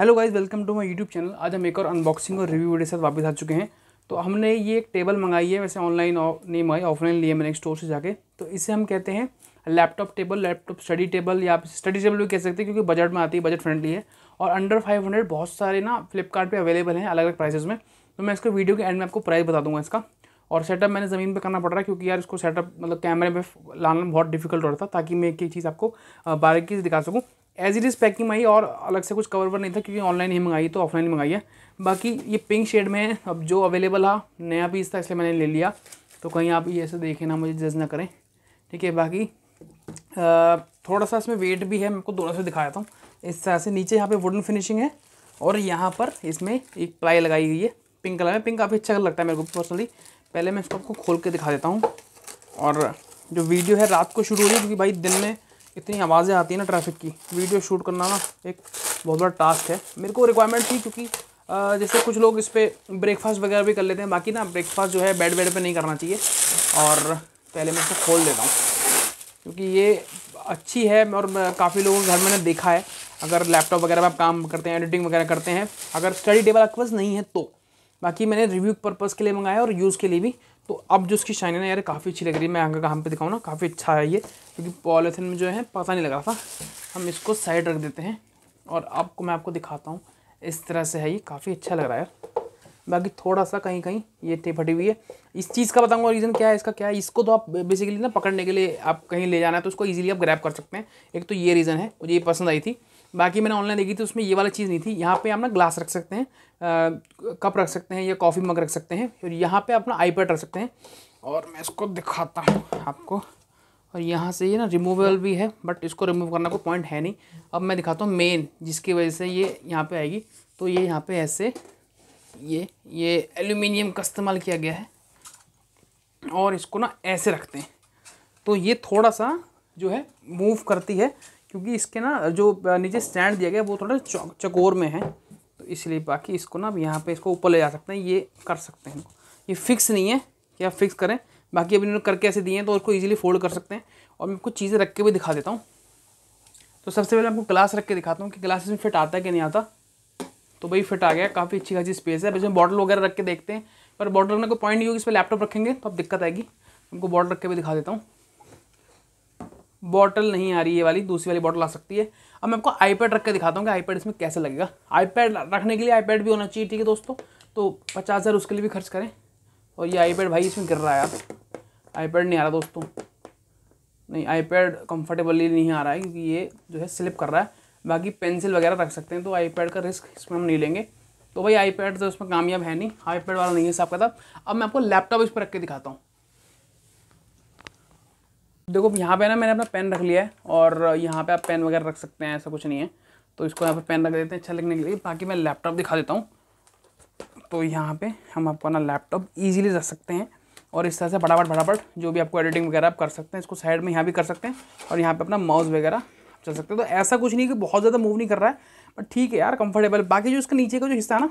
hello guys welcome to my YouTube channel आज हम एक और अनबॉक्सिंग और रिव्यू वीडियो के साथ वापस आ चुके हैं तो हमने ये एक टेबल मंगाई है वैसे ऑनलाइन नहीं मंगाई ऑफलाइन लिए मैंने एक स्टोर से जाके तो इसे हम कहते हैं laptop table laptop study table या आप स्टडी टेबल भी कह सकते हैं क्योंकि बजट में आती है बजट फ्रेंडली है और अंडर फाइव हंड्रेड बहुत सारे ना फ्लिपकार्ट पर अवेलेबल हैं अलग अलग प्राइस में तो मैं इसको वीडियो के एंड में आपको प्राइस बता दूंगा इसका और सेटअप मैंने ज़मीन पे करना पड़ रहा है क्योंकि यार इसको सेटअप मतलब कैमरे में लाना बहुत डिफिकल्ट हो रहा था ताकि मैं एक चीज़ आपको बारीकी से दिखा सकूँ एज इट इज़ पैकिंग में और अलग से कुछ कवर वर नहीं था क्योंकि ऑनलाइन ही मंगाई तो ऑफलाइन ही मंगाई है बाकी ये पिंक शेड में है अब जो अवेलेबल है नया पीस था इसलिए मैंने ले लिया तो कहीं आप ये ऐसे देखें ना मुझे जज ना करें ठीक है बाकी आ, थोड़ा सा इसमें वेट भी है मैं आपको दोनों से दिखा देता हूँ इस तरह से नीचे यहाँ पे वुडन फिनिशिंग है और यहाँ पर इसमें एक प्लाई लगाई गई है पिंक कलर में पिंक काफ़ी अच्छा लगता है मेरे को पर्सनली पहले मैं इसको आपको खोल के दिखा देता हूँ और जो वीडियो है रात को शुरू हो रही है क्योंकि भाई दिन में इतनी आवाज़ें आती हैं ना ट्रैफिक की वीडियो शूट करना ना एक बहुत बड़ा टास्क है मेरे को रिक्वायरमेंट थी क्योंकि जैसे कुछ लोग इस पर ब्रेकफास्ट वगैरह भी कर लेते हैं बाकी ना ब्रेकफास्ट जो है बेड बेड पर नहीं करना चाहिए और पहले मैं इसको खोल देता हूँ क्योंकि ये अच्छी है और काफ़ी लोगों के घर मैंने देखा है अगर लैपटॉप वगैरह में आप काम करते हैं एडिटिंग वगैरह करते हैं अगर स्टडी टेबल आपके पास नहीं है तो बाकी मैंने रिव्यू पर्पज़ के लिए मंगाया और यूज़ के लिए भी तो अब जो उसकी शाइन है यार काफ़ी अच्छी लग रही है मैं आगे कहाँ पे दिखाऊँ ना काफ़ी अच्छा है ये क्योंकि पॉलीथिन में जो है पता नहीं लगा था हम इसको साइड रख देते हैं और आपको मैं आपको दिखाता हूँ इस तरह से है ये काफ़ी अच्छा लग रहा है यार बाकी थोड़ा सा कहीं कहीं ये टेप फटी हुई है इस चीज़ का बताऊंगा रीज़न क्या है इसका क्या है इसको तो आप बेसिकली ना पकड़ने के लिए आप कहीं ले जाना है तो उसको ईजिली आप ग्रैप कर सकते हैं एक तो ये रीज़न है मुझे ये पसंद आई थी बाकी मैंने ऑनलाइन देखी थी उसमें ये वाला चीज़ नहीं थी यहाँ पे आप ना ग्लास रख सकते हैं आ, कप रख सकते हैं या कॉफ़ी मग रख सकते हैं और यहाँ पे अपना आईपैड रख सकते हैं और मैं इसको दिखाता हूँ आपको और यहाँ से ये ना रिमूवेबल भी है बट इसको रिमूव करना कोई पॉइंट है नहीं अब मैं दिखाता हूँ मेन जिसकी वजह से ये यहाँ पर आएगी तो ये यहाँ पर ऐसे ये ये एल्यूमिनियम का इस्तेमाल किया गया है और इसको ना ऐसे रखते हैं तो ये थोड़ा सा जो है मूव करती है क्योंकि इसके ना जो नीचे स्टैंड दिया गया वो थोड़ा चकोर में है तो इसलिए बाकी इसको ना यहाँ पे इसको ऊपर ले जा सकते हैं ये कर सकते हैं ये फिक्स नहीं है कि आप फिक्स करें बाकी अभी इन्होंने करके ऐसे दिए हैं तो उसको ईजिली फोल्ड कर सकते हैं और मैं आपको चीज़ें रख के भी दिखा देता हूँ तो सबसे पहले आपको ग्लास रख के दिखाता हूँ कि ग्लास इसमें फिट आता है कि नहीं आता तो भाई फिट आ गया काफ़ी अच्छी खासी स्पेस है इसमें बॉटल वगैरह रख के देखते हैं पर बॉटल रखने कोई पॉइंट नहीं होगी इस पर लैपटॉप रखेंगे तो अब दिक्कत आएगी उनको बॉटल रख के भी दिखा देता हूँ बॉटल नहीं आ रही है वाली दूसरी वाली बॉटल आ सकती है अब मैं आपको आईपैड रख के दिखाता हूँ कि आईपैड इसमें कैसे लगेगा आईपैड रखने के लिए आईपैड भी होना चाहिए ठीक है दोस्तों तो पचास हज़ार उसके लिए भी खर्च करें और ये आईपैड भाई इसमें गिर रहा है यार आईपैड नहीं आ रहा दोस्तों नहीं आईपैड कम्फर्टेबली नहीं आ रहा है क्योंकि ये जो है स्लिप कर रहा है बाकी पेंसिल वगैरह रख सकते हैं तो आईपैड का रिस्क इसमें हम नहीं लेंगे तो भाई आईपैड तो इसमें कामयाब है नहीं आईपैड वाला नहीं है साफ कहता अब मैं आपको लैपटॉप इस पर रख के दिखाता हूँ देखो यहाँ पे ना मैंने अपना पेन रख लिया है और यहाँ पे आप पेन वगैरह रख सकते हैं ऐसा कुछ नहीं है तो इसको यहाँ पे पेन रख देते हैं अच्छा लिखने के लिए बाकी मैं लैपटॉप दिखा देता हूँ तो यहाँ पे हम आपको ना लैपटॉप ईजिली रख सकते हैं और इस तरह से बड़ा फटाफट जो भी आपको एडिटिंग वगैरह आप कर सकते हैं इसको साइड में यहाँ भी कर सकते हैं और यहाँ पर अपना माउस वगैरह चल सकते हैं तो ऐसा कुछ नहीं कि बहुत ज़्यादा मूव नहीं कर रहा है बट ठीक है यार कम्फर्टेबल बाकी जो इसका नीचे का जो हिस्सा है ना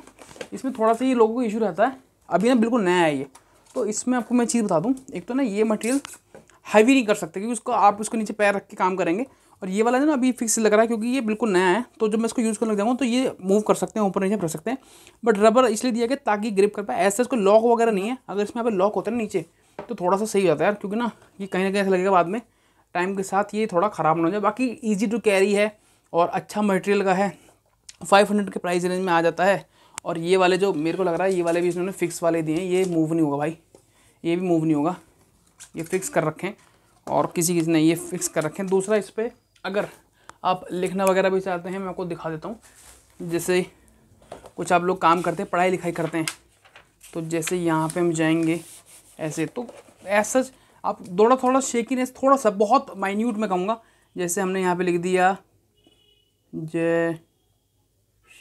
इसमें थोड़ा सा ये लोगों को इशू रहता है अभी ना बिल्कुल नया है ये तो इसमें आपको मैं चीज़ बता दूँ एक तो ना ये मटेरियल हैवी नहीं कर सकते क्योंकि उसको आप उसको नीचे पैर रख के काम करेंगे और ये वाला जो ना अभी फिक्स लग रहा है क्योंकि ये बिल्कुल नया है तो जब मैं इसको यूज़ करने लग जाऊँगा तो ये मूव कर सकते हैं ऊपर नीचे कर सकते हैं बट रबर इसलिए दिया गया ताकि ग्रिप कर पाए ऐसे इसको लॉक वगैरह नहीं है अगर इसमें अगर लॉक होता है ना नीचे तो थोड़ा सा सही होता है क्योंकि ना ये कहीं ना कहीं ऐसा लगेगा बाद में टाइम के साथ ये थोड़ा ख़राब ना हो जाए बाकी ईजी टू कैरी है और अच्छा मटेरियल का है फाइव हंड्रेड के प्राइस रेंज में आ जाता है और ये वाले जो मेरे को लग रहा है ये वाले भी इन्होंने फिक्स वाले दिए हैं ये मूव नहीं होगा भाई ये भी मूव नहीं होगा ये फिक्स कर रखें और किसी किसी ने ये फिक्स कर रखें दूसरा इस पर अगर आप लिखना वगैरह भी चाहते हैं मैं आपको दिखा देता हूँ जैसे कुछ आप लोग काम करते हैं पढ़ाई लिखाई करते हैं तो जैसे यहाँ पे हम जाएंगे ऐसे तो ऐसा आप थोड़ा थोड़ा शेकीनेस थोड़ा सा बहुत माइन्यूट में कहूँगा जैसे हमने यहाँ पे लिख दिया जय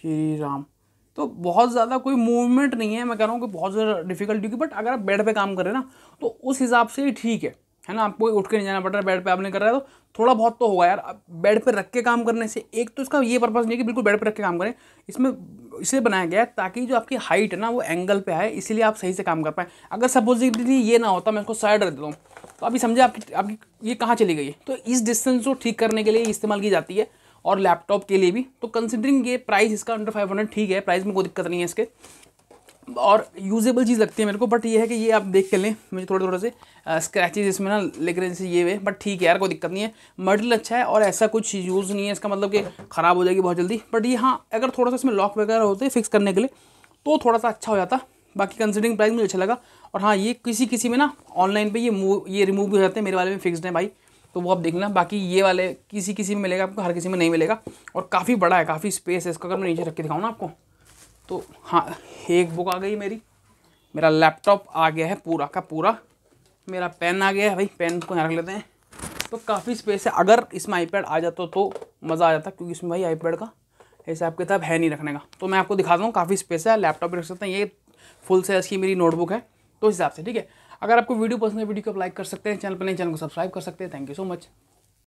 श्री राम तो बहुत ज़्यादा कोई मूवमेंट नहीं है मैं कह रहा हूँ कि बहुत ज़्यादा डिफिकल्टी होगी बट अगर आप बेड पे काम कर रहे हैं ना तो उस हिसाब से ही ठीक है है ना आपको उठ के नहीं जाना पड़ रहा है बेड पे आपने कर रहा है तो थोड़ा बहुत तो होगा यार बेड पे रख के काम करने से एक तो इसका ये पर्पज़ नहीं है कि बिल्कुल बेड पे रख के काम करें इसमें इसे बनाया गया है ताकि जो आपकी हाइट है ना वो एंगल पे आए इसीलिए आप सही से काम कर पाएँ अगर सपोजिटली ये ना होता मैं इसको साइड रख देता हूँ तो अभी समझे आपकी आपकी ये कहाँ चली गई है तो इस डिस्टेंस को ठीक करने के लिए इस्तेमाल की जाती है और लैपटॉप के लिए भी तो कंसिडरिंग ये प्राइस इसका अंडर फाइव हंड्रेड ठीक है प्राइस में कोई दिक्कत नहीं है इसके और यूजेबल चीज़ लगती है मेरे को बट ये है कि ये आप देख के लें मुझे थोड़े थोड़े से स्क्रैचेज इसमें ना लग रहे जैसे ये हुए बट ठीक है यार कोई दिक्कत नहीं है मटेरियल अच्छा है और ऐसा कुछ यूज़ नहीं है इसका मतलब कि ख़राब हो जाएगी बहुत जल्दी बट ये हाँ अगर थोड़ा सा इसमें लॉक वगैरह होते फिक्स करने के लिए तो थोड़ा सा अच्छा हो जाता बाकी कंसिडरिंग प्राइस मुझे अच्छा लगा और हाँ ये किसी किसी में ना ऑनलाइन पर ये मूव ये रिमूव भी हो जाते हैं मेरे वाले में फिक्सड है भाई तो वो आप देख बाकी ये वाले किसी किसी में मिलेगा आपको हर किसी में नहीं मिलेगा और काफ़ी बड़ा है काफ़ी स्पेस है इसको अगर मैं नीचे रख के दिखाऊँ ना आपको तो हाँ एक बुक आ गई मेरी मेरा लैपटॉप आ गया है पूरा का पूरा मेरा पेन आ गया है भाई पेन को यहाँ रख लेते हैं तो काफ़ी स्पेस है अगर इसमें आईपैड आ जाता तो मज़ा आ जाता क्योंकि इसमें भाई आईपैड का हिसाब किताब है नहीं रखने का तो मैं आपको दिखाता हूँ काफ़ी स्पेस है लैपटॉप भी रख सकते हैं ये फुल साइज़ की मेरी नोटबुक है तो हिसाब से ठीक है अगर आपको वीडियो पसंद है वीडियो को आप लाइक कर सकते हैं चैनल पर नहीं चैनल को सब्सक्राइब कर सकते हैं थैंक यू सो मच